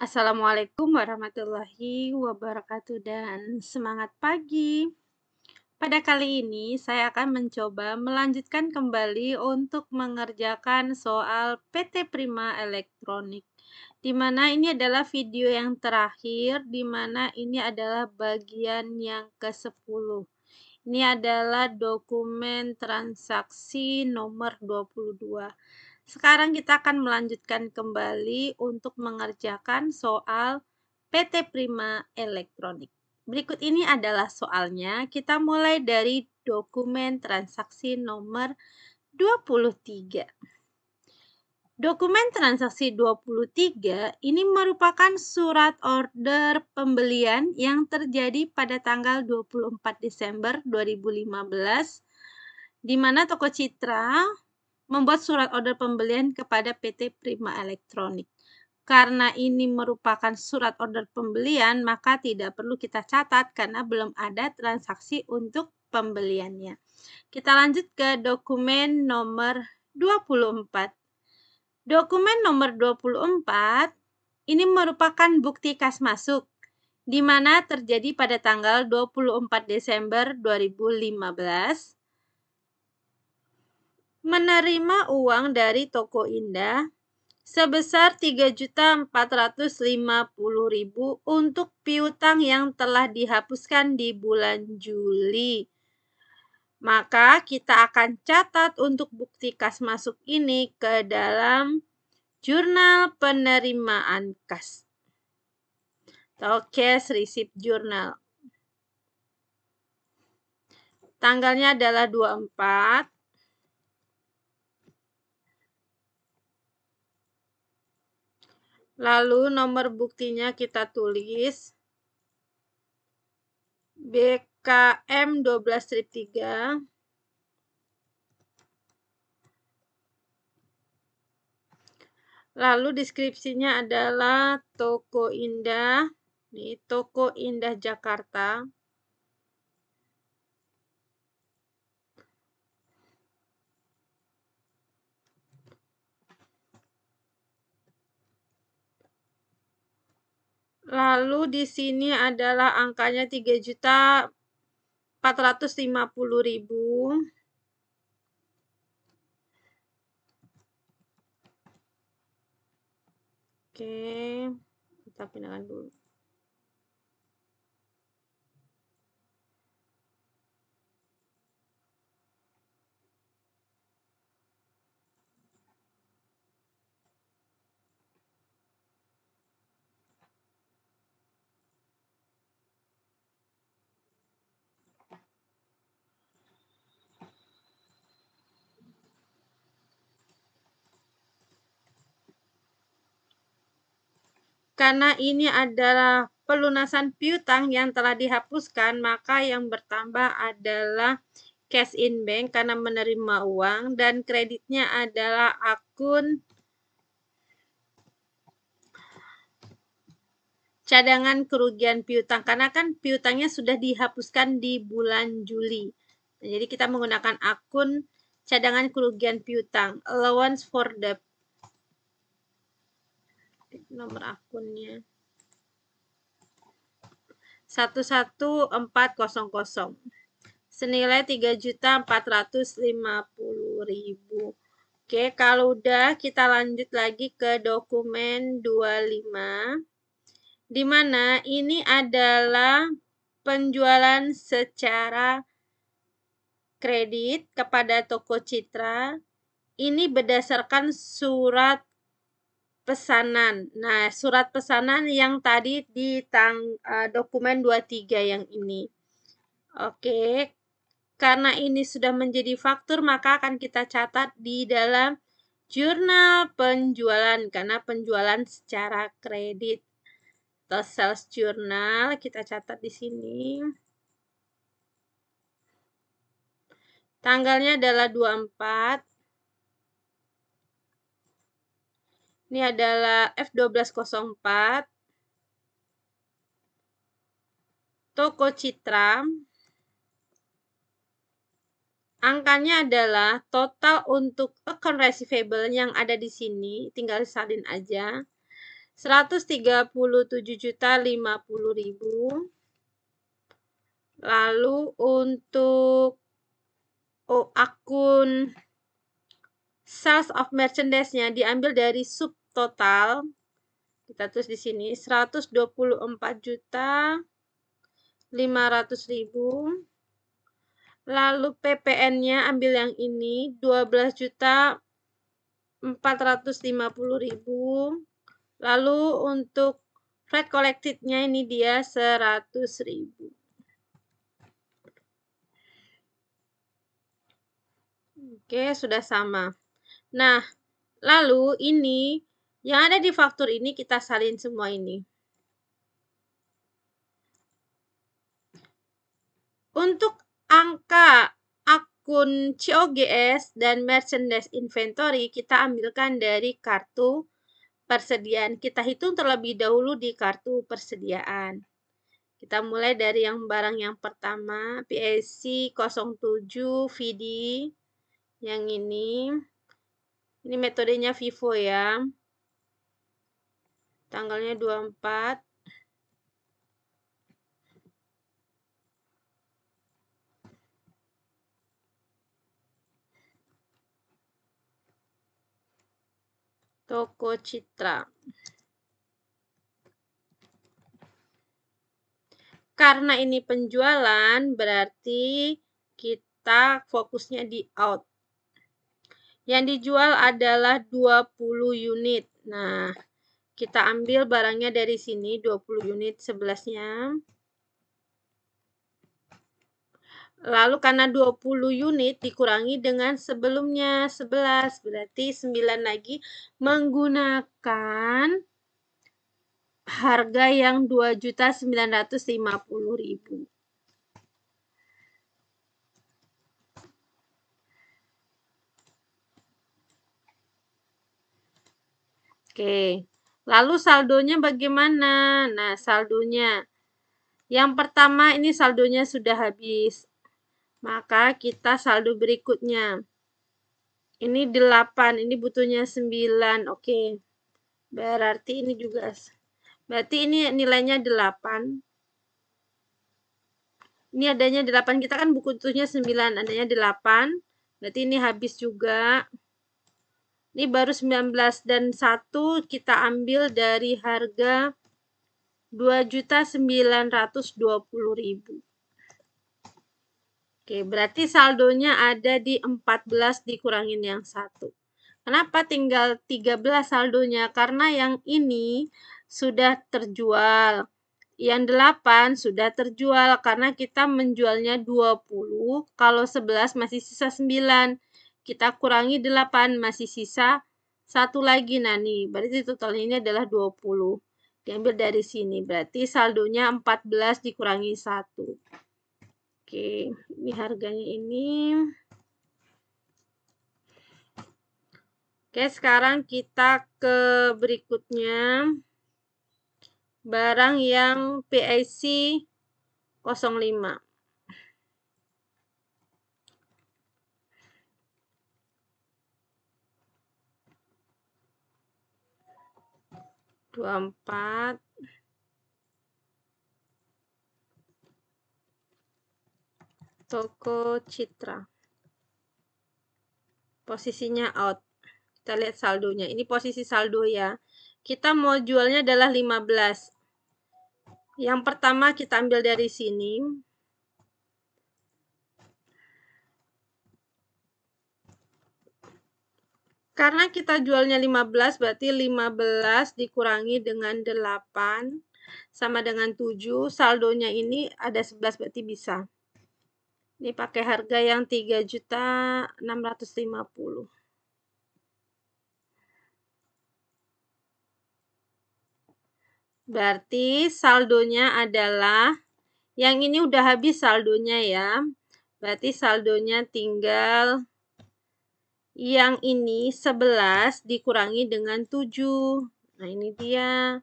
Assalamualaikum warahmatullahi wabarakatuh dan semangat pagi. Pada kali ini saya akan mencoba melanjutkan kembali untuk mengerjakan soal PT Prima Elektronik. Di mana ini adalah video yang terakhir, di mana ini adalah bagian yang ke-10. Ini adalah dokumen transaksi nomor 22. Sekarang kita akan melanjutkan kembali untuk mengerjakan soal PT Prima Elektronik. Berikut ini adalah soalnya. Kita mulai dari dokumen transaksi nomor 23. Dokumen transaksi 23 ini merupakan surat order pembelian yang terjadi pada tanggal 24 Desember 2015 di mana toko Citra membuat surat order pembelian kepada PT Prima Elektronik. Karena ini merupakan surat order pembelian, maka tidak perlu kita catat karena belum ada transaksi untuk pembeliannya. Kita lanjut ke dokumen nomor 24. Dokumen nomor 24 ini merupakan bukti kas masuk di mana terjadi pada tanggal 24 Desember 2015 menerima uang dari toko indah sebesar 3.450.000 untuk piutang yang telah dihapuskan di bulan Juli. Maka kita akan catat untuk bukti kas masuk ini ke dalam jurnal penerimaan kas atau cash receipt journal. Tanggalnya adalah 24 Lalu nomor buktinya kita tulis BKM 12-3 Lalu deskripsinya adalah toko indah, nih toko indah Jakarta. Lalu di sini adalah angkanya 3 juta 450 ribu. Oke, kita pindahkan dulu. Karena ini adalah pelunasan piutang yang telah dihapuskan, maka yang bertambah adalah cash in bank karena menerima uang dan kreditnya adalah akun cadangan kerugian piutang karena kan piutangnya sudah dihapuskan di bulan Juli. jadi kita menggunakan akun cadangan kerugian piutang allowance for debt nomor akunnya 11400 senilai 3.450.000 Oke kalau udah kita lanjut lagi ke dokumen 25 di mana ini adalah penjualan secara kredit kepada toko Citra ini berdasarkan surat pesanan. Nah, surat pesanan yang tadi di tang, uh, dokumen 23 yang ini. Oke. Karena ini sudah menjadi faktur, maka akan kita catat di dalam jurnal penjualan karena penjualan secara kredit atau sales jurnal kita catat di sini. Tanggalnya adalah 24 Ini adalah F1204. Toko Citra. Angkanya adalah total untuk account receivable yang ada di sini. Tinggal salin aja. 137 juta Lalu untuk oh, akun sales of merchandise-nya diambil dari sub total kita tulis di sini 124 juta 500 ribu lalu PPN-nya ambil yang ini 12 juta 450 ribu lalu untuk flat collected-nya ini dia 100 ribu Oke, sudah sama. Nah, lalu ini yang ada di faktur ini kita salin semua ini. Untuk angka akun COGS dan merchandise inventory kita ambilkan dari kartu persediaan. Kita hitung terlebih dahulu di kartu persediaan. Kita mulai dari yang barang yang pertama, PSC 07 VD yang ini. Ini metodenya Vivo ya tanggalnya 24 toko citra karena ini penjualan berarti kita fokusnya di out yang dijual adalah 20 unit nah kita ambil barangnya dari sini 20 unit 11-nya. Lalu karena 20 unit dikurangi dengan sebelumnya 11, berarti 9 lagi menggunakan harga yang 2.950.000. Oke. Okay. Lalu saldonya bagaimana? Nah, saldonya. Yang pertama ini saldonya sudah habis. Maka kita saldo berikutnya. Ini 8, ini butuhnya 9. Oke. Berarti ini juga berarti ini nilainya 8 ini adanya 8 kita kan butuhnya 9 adanya 8 berarti ini habis juga ini baru 19 dan 1 kita ambil dari harga 2.920.000. Oke, berarti saldonya ada di 14 dikurangin yang 1. Kenapa tinggal 13 saldonya? Karena yang ini sudah terjual. Yang 8 sudah terjual karena kita menjualnya 20. Kalau 11 masih sisa 9 kita kurangi 8 masih sisa satu lagi nah nih berarti totalnya ini adalah 20 diambil dari sini berarti saldonya 14 dikurangi 1 oke ini harganya ini oke sekarang kita ke berikutnya barang yang PIC 05 24 toko Citra posisinya out kita lihat saldonya ini posisi saldo ya kita mau jualnya adalah 15 yang pertama kita ambil dari sini Karena kita jualnya 15, berarti 15 dikurangi dengan 8 sama dengan 7. Saldonya ini ada 11, berarti bisa. Ini pakai harga yang 3 juta 650. Berarti saldonya adalah yang ini udah habis saldonya ya. Berarti saldonya tinggal yang ini 11 dikurangi dengan 7. Nah, ini dia.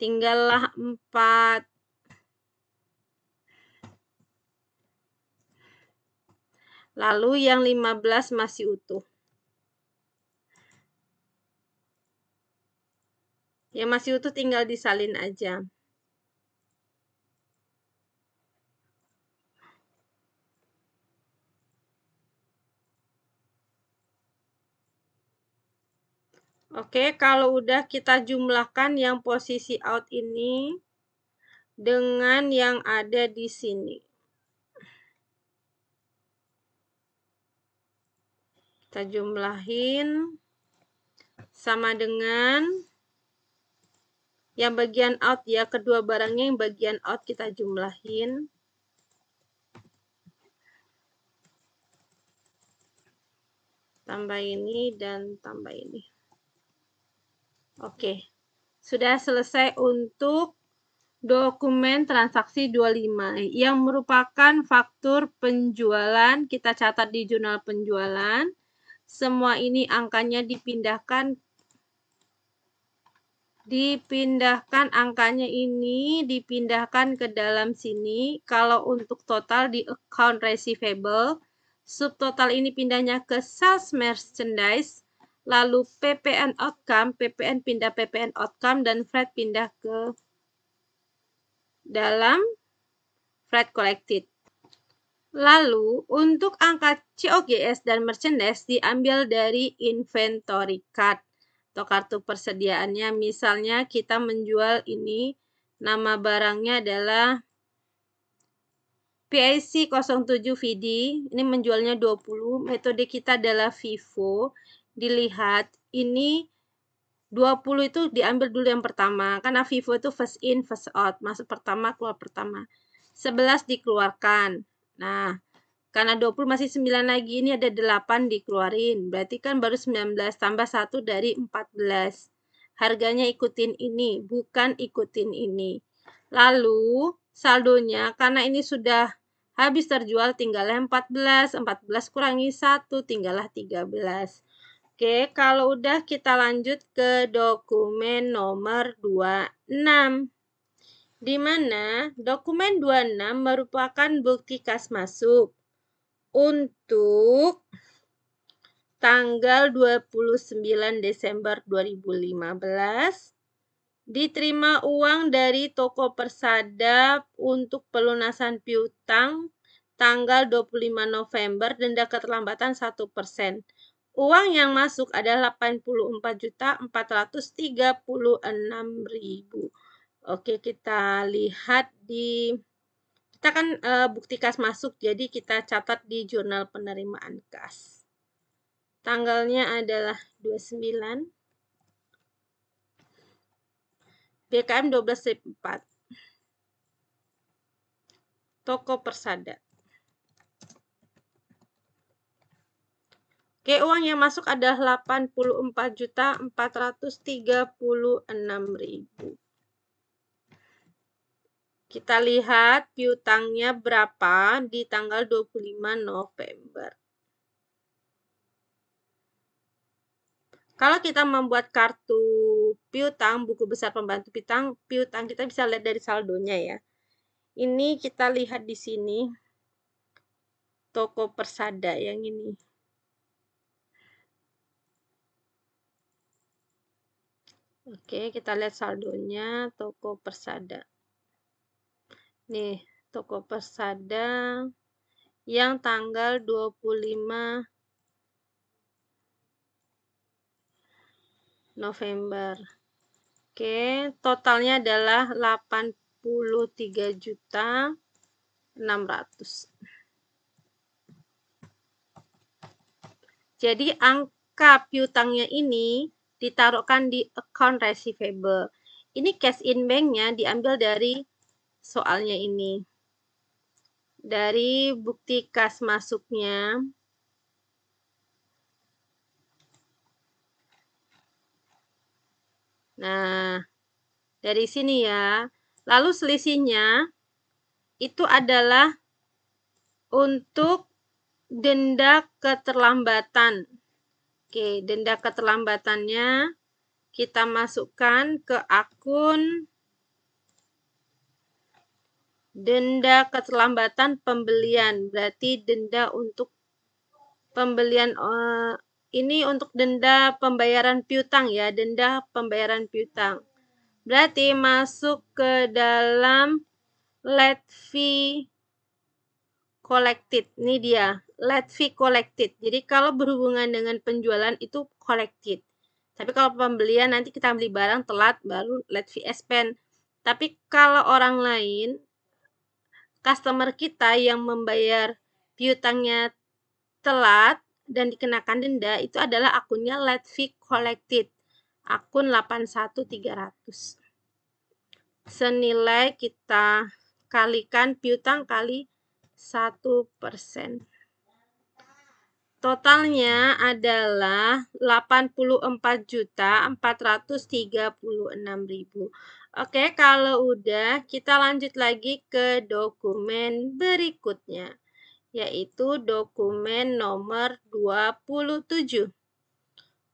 Tinggallah 4. Lalu yang 15 masih utuh. Yang masih utuh tinggal disalin aja. Oke, kalau udah kita jumlahkan yang posisi out ini dengan yang ada di sini. Kita jumlahin sama dengan yang bagian out ya, kedua barangnya yang bagian out kita jumlahin. Tambah ini dan tambah ini. Oke, sudah selesai untuk dokumen transaksi 25 yang merupakan faktur penjualan. Kita catat di jurnal penjualan. Semua ini angkanya dipindahkan dipindahkan angkanya ini dipindahkan ke dalam sini. Kalau untuk total di account receivable, subtotal ini pindahnya ke sales merchandise lalu PPN outcome, PPN pindah PPN outcome, dan Fred pindah ke dalam Fred collected. Lalu, untuk angka COGS dan merchandise diambil dari inventory card atau kartu persediaannya. Misalnya kita menjual ini, nama barangnya adalah PIC 07 VD, ini menjualnya 20, metode kita adalah FIFO dilihat ini 20 itu diambil dulu yang pertama karena Vivo itu first in first out masuk pertama keluar pertama 11 dikeluarkan nah karena 20 masih 9 lagi ini ada 8 dikeluarin berarti kan baru 19 tambah 1 dari 14 harganya ikutin ini bukan ikutin ini lalu saldonya karena ini sudah habis terjual tinggal 14 14 kurangi 1 tinggallah 13 Oke, kalau udah kita lanjut ke dokumen nomor 26. Di mana dokumen 26 merupakan bukti kas masuk untuk tanggal 29 Desember 2015 diterima uang dari toko Persada untuk pelunasan piutang tanggal 25 November denda keterlambatan 1%. Uang yang masuk adalah 84.436.000. Oke, kita lihat di kita kan e, bukti kas masuk jadi kita catat di jurnal penerimaan kas. Tanggalnya adalah 29 BKM 12 4 Toko Persada Oke, uang yang masuk adalah 84.436.000. Kita lihat piutangnya berapa di tanggal 25 November. Kalau kita membuat kartu piutang, buku besar pembantu piutang, piutang kita bisa lihat dari saldonya ya. Ini kita lihat di sini. Toko Persada yang ini. Oke, kita lihat saldonya Toko Persada. Nih, Toko Persada yang tanggal 25 November. Oke, totalnya adalah 83 juta 600. Jadi angka piutangnya ini ditaruhkan di account receivable. Ini cash in banknya diambil dari soalnya ini. Dari bukti kas masuknya. Nah, dari sini ya. Lalu selisihnya itu adalah untuk denda keterlambatan Oke, denda keterlambatannya kita masukkan ke akun denda keterlambatan pembelian. Berarti denda untuk pembelian eh, ini untuk denda pembayaran piutang ya, denda pembayaran piutang. Berarti masuk ke dalam late fee collected. Ini dia, let fee collected. Jadi kalau berhubungan dengan penjualan itu collected. Tapi kalau pembelian nanti kita beli barang telat baru let fee expend. Tapi kalau orang lain customer kita yang membayar piutangnya telat dan dikenakan denda itu adalah akunnya let fee collected. Akun 81300. Senilai kita kalikan piutang kali persen. Totalnya adalah 84.436.000. Oke, kalau udah kita lanjut lagi ke dokumen berikutnya, yaitu dokumen nomor 27.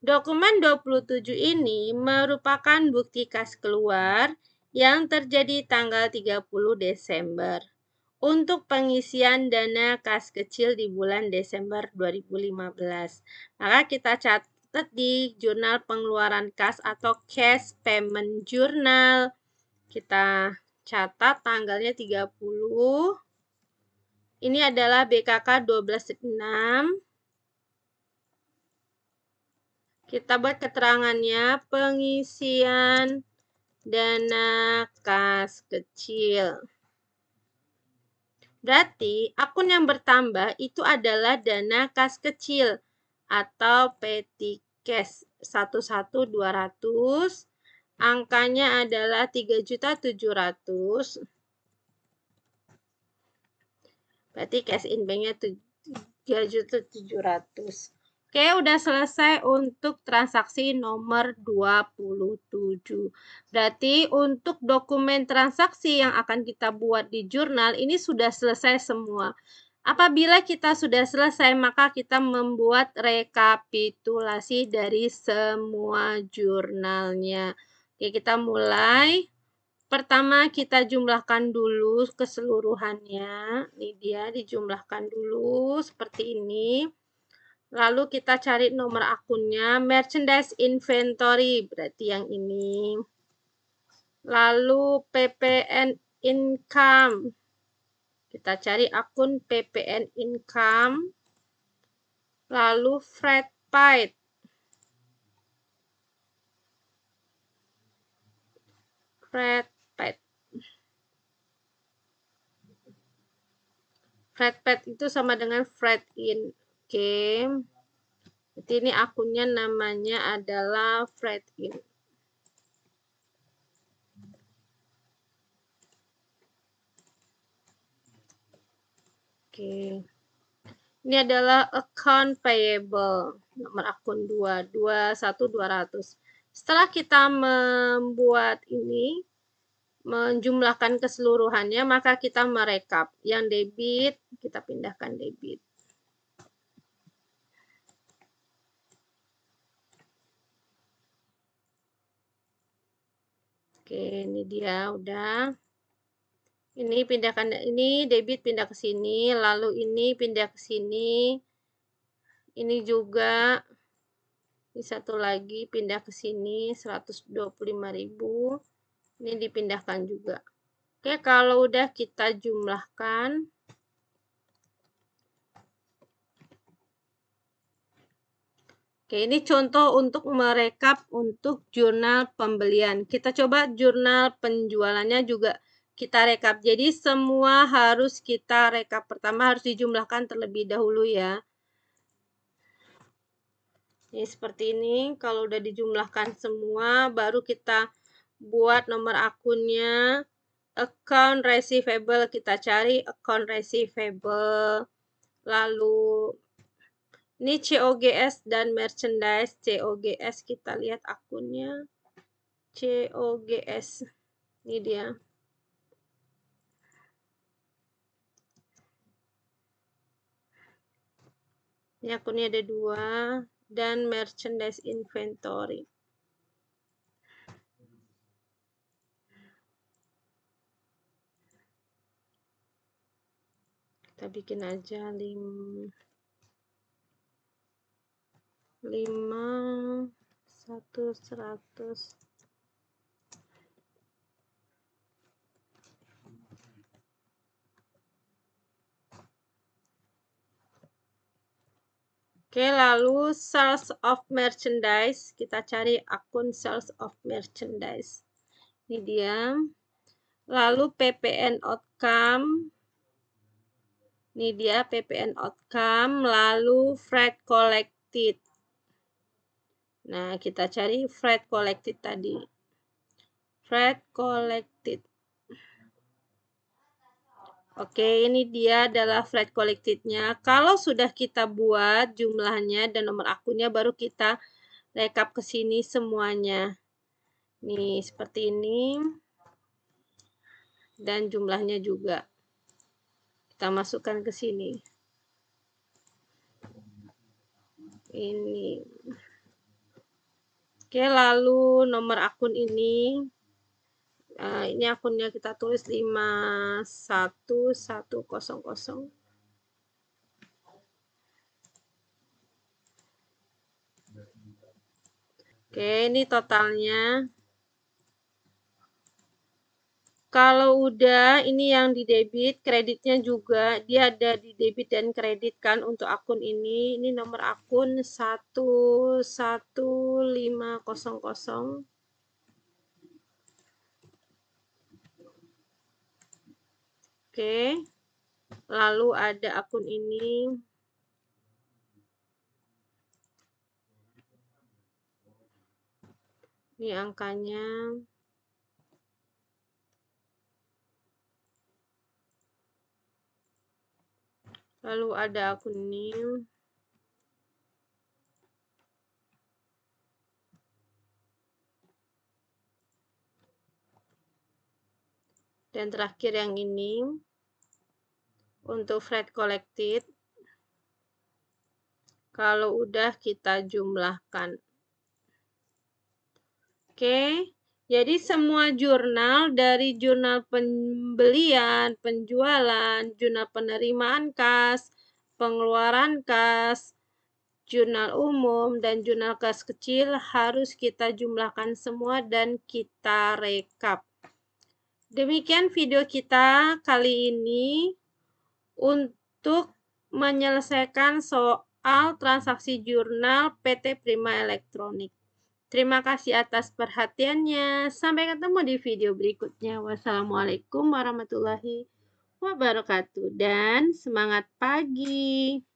Dokumen 27 ini merupakan bukti kas keluar yang terjadi tanggal 30 Desember untuk pengisian dana kas kecil di bulan Desember 2015. Maka kita catat di jurnal pengeluaran kas atau cash payment journal. Kita catat tanggalnya 30. Ini adalah BKK 12.6. Kita buat keterangannya pengisian dana kas kecil. Berarti akun yang bertambah itu adalah dana kas kecil atau petty cash 11200 angkanya adalah 3.700 berarti cash in banknya 3.700 Oke, udah selesai untuk transaksi nomor 27. Berarti untuk dokumen transaksi yang akan kita buat di jurnal ini sudah selesai semua. Apabila kita sudah selesai, maka kita membuat rekapitulasi dari semua jurnalnya. Oke, kita mulai. Pertama, kita jumlahkan dulu keseluruhannya. Ini dia, dijumlahkan dulu seperti ini. Lalu kita cari nomor akunnya, merchandise inventory, berarti yang ini. Lalu PPN income. Kita cari akun PPN income. Lalu freight paid. Freight paid. Freight paid itu sama dengan freight in Oke. Jadi ini akunnya namanya adalah Fredin. Oke. Ini adalah account payable. Nomor akun 2, Setelah kita membuat ini, menjumlahkan keseluruhannya, maka kita merekap. Yang debit, kita pindahkan debit. Oke, ini dia udah. Ini pindahkan ini debit pindah ke sini, lalu ini pindah ke sini. Ini juga ini satu lagi pindah ke sini 125.000. Ini dipindahkan juga. Oke, kalau udah kita jumlahkan Oke, ini contoh untuk merekap untuk jurnal pembelian. Kita coba jurnal penjualannya juga kita rekap. Jadi semua harus kita rekap. Pertama harus dijumlahkan terlebih dahulu ya. Ini seperti ini. Kalau udah dijumlahkan semua, baru kita buat nomor akunnya. Account receivable kita cari account receivable. Lalu ini COGS dan merchandise COGS kita lihat akunnya COGS ini dia ini akunnya ada dua dan merchandise inventory kita bikin aja link lima 1 seratus Oke, lalu sales of merchandise. Kita cari akun sales of merchandise. Ini dia. Lalu PPN outcome. Ini dia PPN outcome. Lalu freight collected. Nah, kita cari Fred collected tadi. Fred collected. Oke, ini dia adalah Fred collected-nya. Kalau sudah kita buat jumlahnya dan nomor akunnya, baru kita rekap ke sini semuanya. Nih, seperti ini. Dan jumlahnya juga. Kita masukkan ke sini. Ini. Oke, lalu nomor akun ini uh, ini akunnya kita tulis 51100. Oke, ini totalnya kalau udah, ini yang di debit, kreditnya juga. Dia ada di debit dan kredit kan untuk akun ini. Ini nomor akun 11500. Oke. Lalu ada akun ini. Ini angkanya. lalu ada akun new dan terakhir yang ini untuk fred collected kalau udah kita jumlahkan oke okay. Jadi semua jurnal dari jurnal pembelian, penjualan, jurnal penerimaan kas, pengeluaran kas, jurnal umum dan jurnal kas kecil harus kita jumlahkan semua dan kita rekap. Demikian video kita kali ini untuk menyelesaikan soal transaksi jurnal PT Prima Elektronik. Terima kasih atas perhatiannya. Sampai ketemu di video berikutnya. Wassalamualaikum warahmatullahi wabarakatuh, dan semangat pagi!